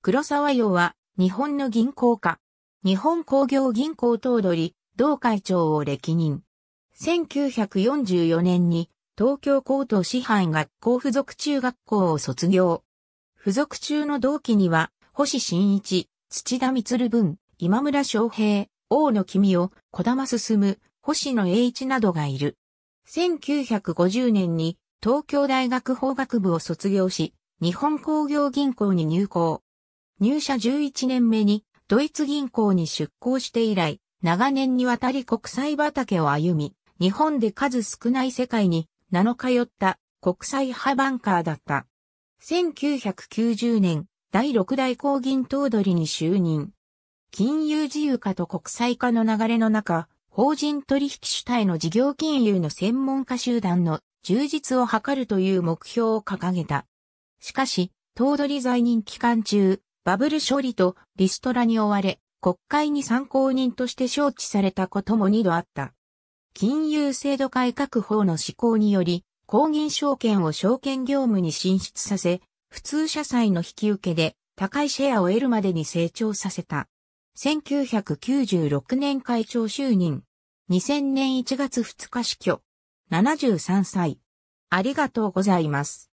黒沢洋は、日本の銀行家。日本工業銀行頭取、同会長を歴任。1944年に、東京高等師範学校附属中学校を卒業。付属中の同期には、星新一、土田光文、今村昌平、大野君を小玉進、む、星野栄一などがいる。1950年に東京大学法学部を卒業し、日本工業銀行に入行。入社11年目にドイツ銀行に出向して以来、長年にわたり国際畑を歩み、日本で数少ない世界に名の通った国際派バンカーだった。1990年、第6代公銀頭取に就任。金融自由化と国際化の流れの中、法人取引主体の事業金融の専門家集団の充実を図るという目標を掲げた。しかし、頭取在任期間中、バブル処理とリストラに追われ、国会に参考人として招致されたことも2度あった。金融制度改革法の施行により、公銀証券を証券業務に進出させ、普通社債の引き受けで高いシェアを得るまでに成長させた。1996年会長就任。2000年1月2日死去。73歳。ありがとうございます。